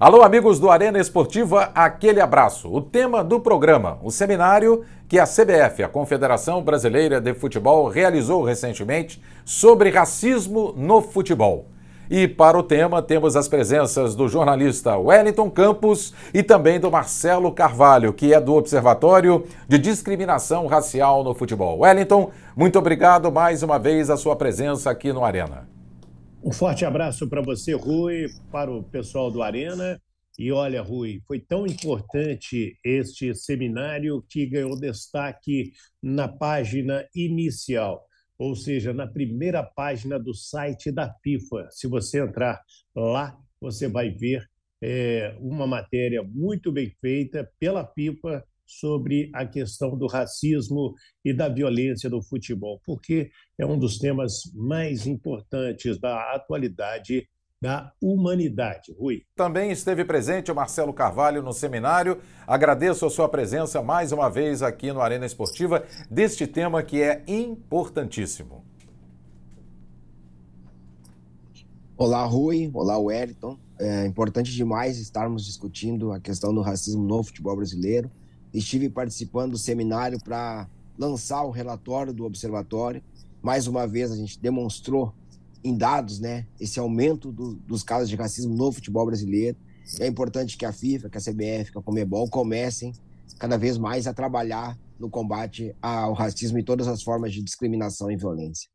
Alô, amigos do Arena Esportiva, aquele abraço. O tema do programa, o seminário que a CBF, a Confederação Brasileira de Futebol, realizou recentemente sobre racismo no futebol. E para o tema, temos as presenças do jornalista Wellington Campos e também do Marcelo Carvalho, que é do Observatório de Discriminação Racial no Futebol. Wellington, muito obrigado mais uma vez a sua presença aqui no Arena. Um forte abraço para você, Rui, para o pessoal do Arena. E olha, Rui, foi tão importante este seminário que ganhou destaque na página inicial, ou seja, na primeira página do site da FIFA. Se você entrar lá, você vai ver é, uma matéria muito bem feita pela FIFA sobre a questão do racismo e da violência no futebol, porque é um dos temas mais importantes da atualidade da humanidade. Rui. Também esteve presente o Marcelo Carvalho no seminário. Agradeço a sua presença mais uma vez aqui no Arena Esportiva deste tema que é importantíssimo. Olá, Rui. Olá, Wellington. É importante demais estarmos discutindo a questão do racismo no futebol brasileiro estive participando do seminário para lançar o relatório do observatório. Mais uma vez, a gente demonstrou em dados né, esse aumento do, dos casos de racismo no futebol brasileiro. É importante que a FIFA, que a CBF, que a Comebol comecem cada vez mais a trabalhar no combate ao racismo e todas as formas de discriminação e violência.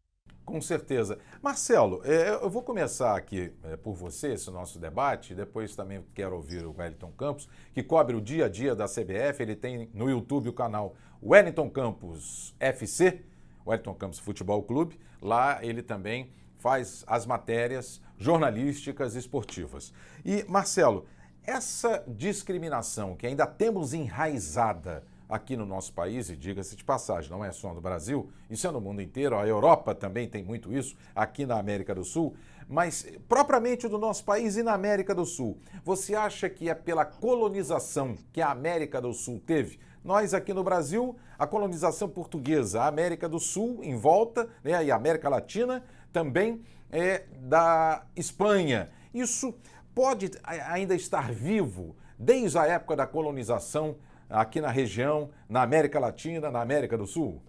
Com certeza. Marcelo, é, eu vou começar aqui é, por você, esse nosso debate, depois também quero ouvir o Wellington Campos, que cobre o dia a dia da CBF, ele tem no YouTube o canal Wellington Campos FC, Wellington Campos Futebol Clube, lá ele também faz as matérias jornalísticas esportivas. E, Marcelo, essa discriminação que ainda temos enraizada aqui no nosso país, e diga-se de passagem, não é só no Brasil, isso é no mundo inteiro, a Europa também tem muito isso, aqui na América do Sul, mas propriamente do nosso país e na América do Sul. Você acha que é pela colonização que a América do Sul teve? Nós aqui no Brasil, a colonização portuguesa, a América do Sul em volta, né, e a América Latina também é da Espanha. Isso pode ainda estar vivo desde a época da colonização aqui na região, na América Latina, na América do Sul?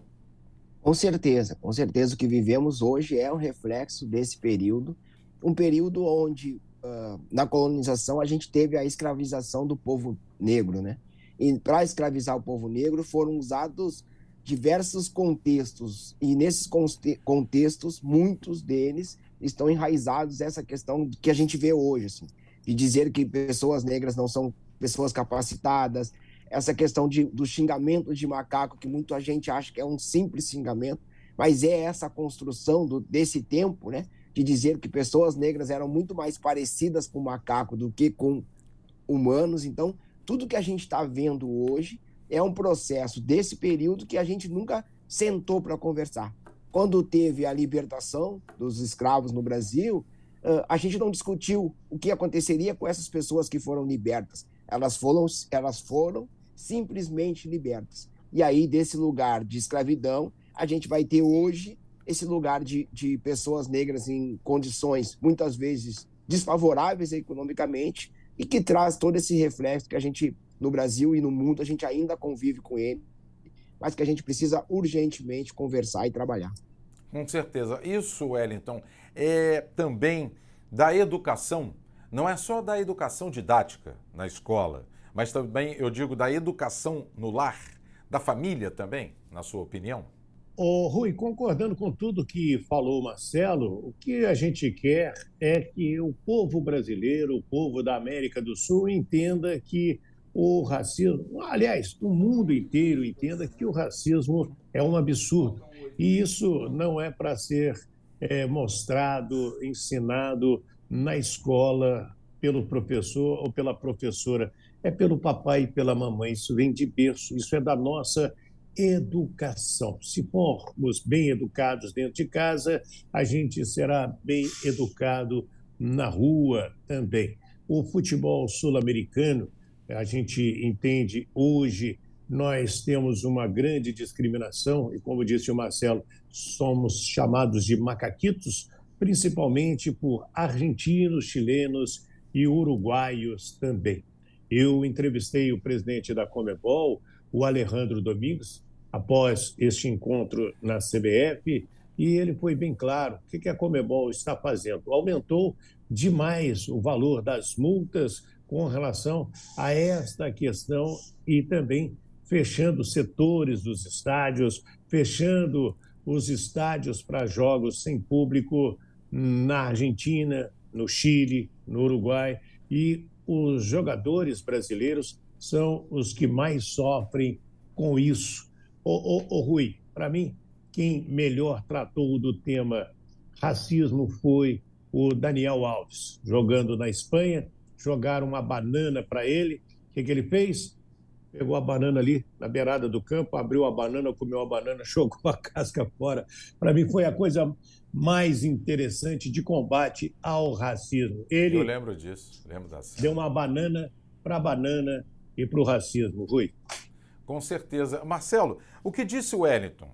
Com certeza, com certeza o que vivemos hoje é um reflexo desse período, um período onde uh, na colonização a gente teve a escravização do povo negro, né? E para escravizar o povo negro foram usados diversos contextos e nesses contextos muitos deles estão enraizados essa questão que a gente vê hoje, assim, de dizer que pessoas negras não são pessoas capacitadas, essa questão de, do xingamento de macaco, que muita gente acha que é um simples xingamento, mas é essa construção do, desse tempo, né? De dizer que pessoas negras eram muito mais parecidas com macaco do que com humanos. Então, tudo que a gente está vendo hoje é um processo desse período que a gente nunca sentou para conversar. Quando teve a libertação dos escravos no Brasil, a gente não discutiu o que aconteceria com essas pessoas que foram libertas. Elas foram, elas foram simplesmente libertas. E aí, desse lugar de escravidão, a gente vai ter hoje esse lugar de, de pessoas negras em condições muitas vezes desfavoráveis economicamente e que traz todo esse reflexo que a gente, no Brasil e no mundo, a gente ainda convive com ele, mas que a gente precisa urgentemente conversar e trabalhar. Com certeza. Isso, Wellington, é também da educação não é só da educação didática na escola, mas também, eu digo, da educação no lar, da família também, na sua opinião? Ô, Rui, concordando com tudo que falou Marcelo, o que a gente quer é que o povo brasileiro, o povo da América do Sul, entenda que o racismo, aliás, o mundo inteiro entenda que o racismo é um absurdo. E isso não é para ser é, mostrado, ensinado na escola pelo professor ou pela professora, é pelo papai e pela mamãe, isso vem de berço, isso é da nossa educação. Se formos bem educados dentro de casa, a gente será bem educado na rua também. O futebol sul-americano, a gente entende hoje, nós temos uma grande discriminação, e como disse o Marcelo, somos chamados de macaquitos, principalmente por argentinos, chilenos e uruguaios também. Eu entrevistei o presidente da Comebol, o Alejandro Domingos, após este encontro na CBF, e ele foi bem claro. O que a Comebol está fazendo? Aumentou demais o valor das multas com relação a esta questão e também fechando setores dos estádios, fechando os estádios para jogos sem público na Argentina, no Chile, no Uruguai. E os jogadores brasileiros são os que mais sofrem com isso. Ô, ô, ô Rui, para mim, quem melhor tratou do tema racismo foi o Daniel Alves, jogando na Espanha. Jogaram uma banana para ele. O que, que ele fez? pegou a banana ali na beirada do campo, abriu a banana, comeu a banana, jogou a casca fora. Para mim foi a coisa mais interessante de combate ao racismo. Ele Eu lembro disso, lembro da Deu uma banana para a banana e para o racismo, Rui. Com certeza. Marcelo, o que disse o Wellington?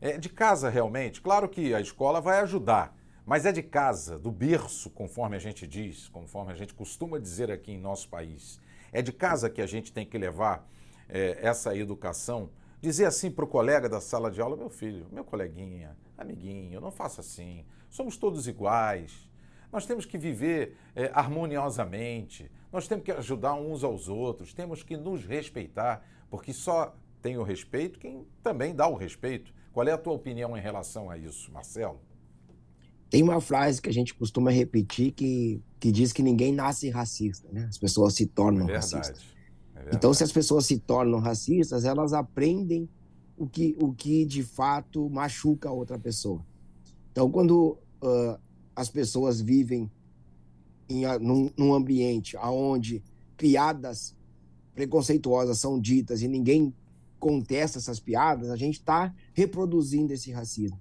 É de casa realmente, claro que a escola vai ajudar, mas é de casa, do berço, conforme a gente diz, conforme a gente costuma dizer aqui em nosso país. É de casa que a gente tem que levar é, essa educação, dizer assim para o colega da sala de aula: meu filho, meu coleguinha, amiguinho, não faça assim, somos todos iguais. Nós temos que viver é, harmoniosamente, nós temos que ajudar uns aos outros, temos que nos respeitar, porque só tem o respeito quem também dá o respeito. Qual é a tua opinião em relação a isso, Marcelo? Tem uma frase que a gente costuma repetir que, que diz que ninguém nasce racista, né? As pessoas se tornam é racistas. É então, se as pessoas se tornam racistas, elas aprendem o que, o que de fato machuca a outra pessoa. Então, quando uh, as pessoas vivem em, ah, num, num ambiente onde piadas preconceituosas são ditas e ninguém contesta essas piadas, a gente está reproduzindo esse racismo.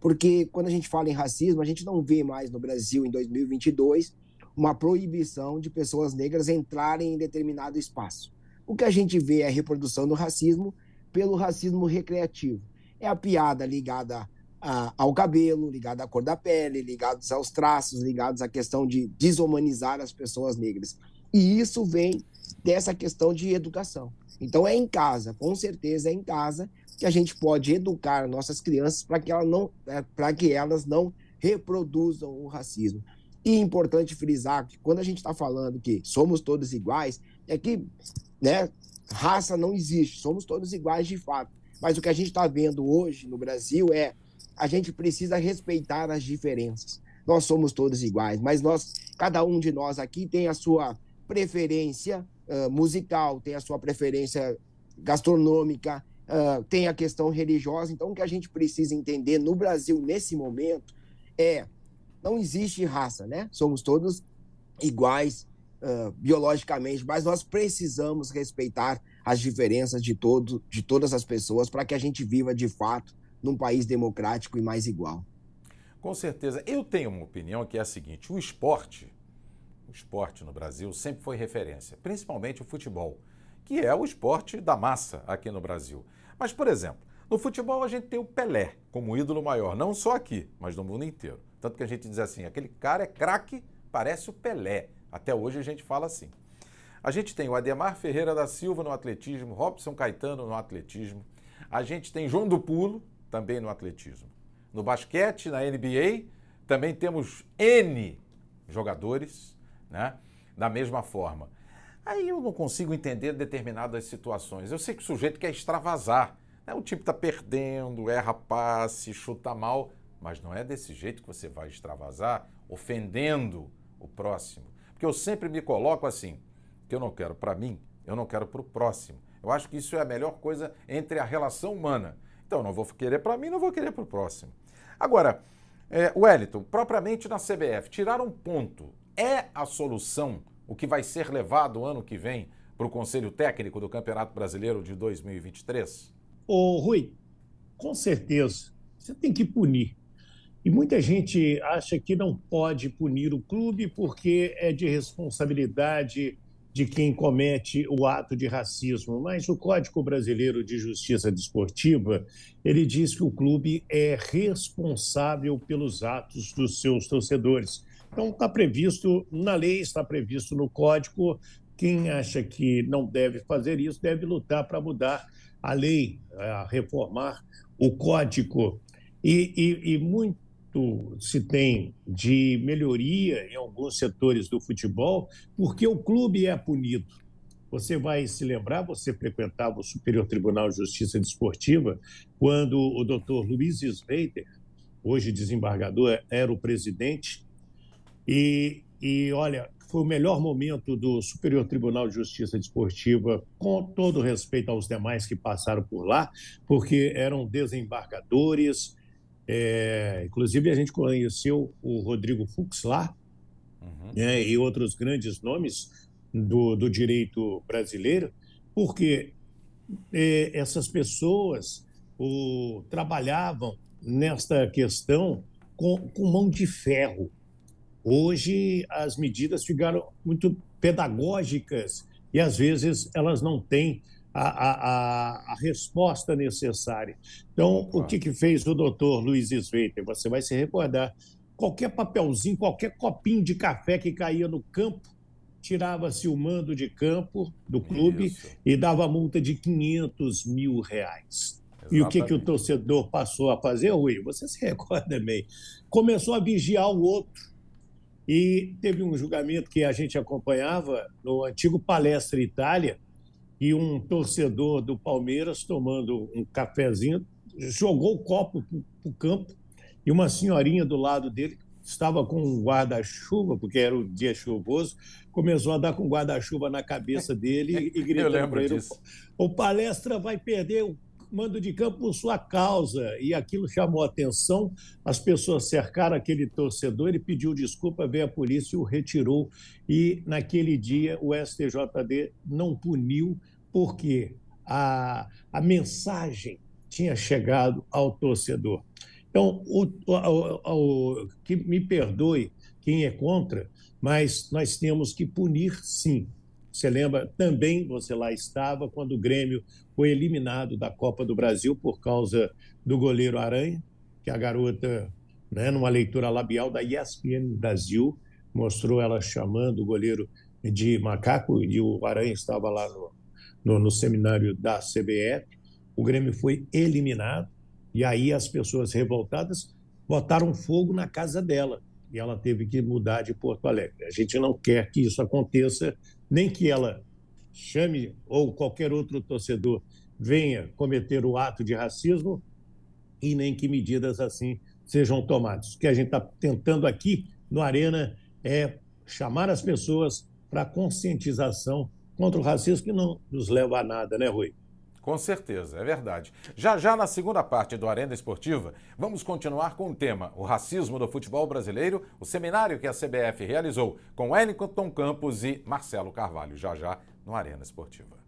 Porque quando a gente fala em racismo, a gente não vê mais no Brasil em 2022 uma proibição de pessoas negras entrarem em determinado espaço. O que a gente vê é a reprodução do racismo pelo racismo recreativo. É a piada ligada a, ao cabelo, ligada à cor da pele, ligados aos traços, ligados à questão de desumanizar as pessoas negras. E isso vem dessa questão de educação. Então é em casa, com certeza é em casa que a gente pode educar nossas crianças para que, ela não, é, que elas não reproduzam o racismo. E é importante frisar que quando a gente está falando que somos todos iguais, é que né, raça não existe, somos todos iguais de fato. Mas o que a gente está vendo hoje no Brasil é a gente precisa respeitar as diferenças. Nós somos todos iguais, mas nós, cada um de nós aqui tem a sua preferência uh, musical, tem a sua preferência gastronômica, uh, tem a questão religiosa. Então, o que a gente precisa entender no Brasil nesse momento é não existe raça, né? Somos todos iguais uh, biologicamente, mas nós precisamos respeitar as diferenças de, todo, de todas as pessoas para que a gente viva de fato num país democrático e mais igual. Com certeza. Eu tenho uma opinião que é a seguinte: o esporte, o esporte no Brasil sempre foi referência, principalmente o futebol, que é o esporte da massa aqui no Brasil. Mas, por exemplo, no futebol a gente tem o Pelé como ídolo maior, não só aqui, mas no mundo inteiro. Tanto que a gente diz assim, aquele cara é craque, parece o Pelé. Até hoje a gente fala assim. A gente tem o Ademar Ferreira da Silva no atletismo, Robson Caetano no atletismo. A gente tem João do Pulo, também no atletismo. No basquete, na NBA, também temos N jogadores, né? Da mesma forma. Aí eu não consigo entender determinadas situações. Eu sei que o sujeito quer extravasar. Né? O tipo está perdendo, erra passe, chuta mal. Mas não é desse jeito que você vai extravasar, ofendendo o próximo. Porque eu sempre me coloco assim: que eu não quero para mim, eu não quero para o próximo. Eu acho que isso é a melhor coisa entre a relação humana. Então, não vou querer para mim, não vou querer para o próximo. Agora, é, Wellington, propriamente na CBF, tirar um ponto é a solução, o que vai ser levado ano que vem para o Conselho Técnico do Campeonato Brasileiro de 2023? Ô, Rui, com certeza. Você tem que punir. E muita gente acha que não pode punir o clube porque é de responsabilidade de quem comete o ato de racismo, mas o Código Brasileiro de Justiça Desportiva, ele diz que o clube é responsável pelos atos dos seus torcedores. Então está previsto na lei, está previsto no código, quem acha que não deve fazer isso deve lutar para mudar a lei, a reformar o código. E, e, e muito, muito se tem de melhoria em alguns setores do futebol, porque o clube é punido. Você vai se lembrar, você frequentava o Superior Tribunal de Justiça Desportiva, quando o doutor Luiz Sveiter, hoje desembargador, era o presidente. E, e olha, foi o melhor momento do Superior Tribunal de Justiça Desportiva, com todo respeito aos demais que passaram por lá, porque eram desembargadores, é, inclusive, a gente conheceu o Rodrigo Fux lá uhum. né, e outros grandes nomes do, do direito brasileiro, porque é, essas pessoas o, trabalhavam nesta questão com, com mão de ferro. Hoje, as medidas ficaram muito pedagógicas e, às vezes, elas não têm a, a, a resposta necessária. Então, claro. o que, que fez o doutor Luiz Sveiter? Você vai se recordar. Qualquer papelzinho, qualquer copinho de café que caía no campo, tirava-se o mando de campo do clube Isso. e dava multa de 500 mil reais. Exatamente. E o que, que o torcedor passou a fazer, Rui? Você se recorda bem. Começou a vigiar o outro. E teve um julgamento que a gente acompanhava no antigo Palestra Itália, e um torcedor do Palmeiras, tomando um cafezinho, jogou o copo para o campo e uma senhorinha do lado dele estava com um guarda-chuva, porque era o dia chuvoso, começou a dar com um guarda-chuva na cabeça dele e gritou para ele, disso. o palestra vai perder o mando de campo por sua causa. E aquilo chamou atenção, as pessoas cercaram aquele torcedor, ele pediu desculpa, veio a polícia e o retirou. E naquele dia o STJD não puniu porque a, a mensagem tinha chegado ao torcedor. Então, o, o, o, que me perdoe quem é contra, mas nós temos que punir sim. Você lembra também, você lá estava, quando o Grêmio foi eliminado da Copa do Brasil por causa do goleiro Aranha, que a garota, né, numa leitura labial da ESPN Brasil, mostrou ela chamando o goleiro de macaco e o Aranha estava lá no, no, no seminário da CBF, o Grêmio foi eliminado, e aí as pessoas revoltadas botaram fogo na casa dela, e ela teve que mudar de Porto Alegre. A gente não quer que isso aconteça, nem que ela chame ou qualquer outro torcedor venha cometer o ato de racismo, e nem que medidas assim sejam tomadas. O que a gente está tentando aqui no Arena é chamar as pessoas para conscientização contra o racismo que não nos leva a nada, né, Rui? Com certeza, é verdade. Já já na segunda parte do Arena Esportiva, vamos continuar com o tema O Racismo do Futebol Brasileiro, o seminário que a CBF realizou com Wellington Campos e Marcelo Carvalho, já já no Arena Esportiva.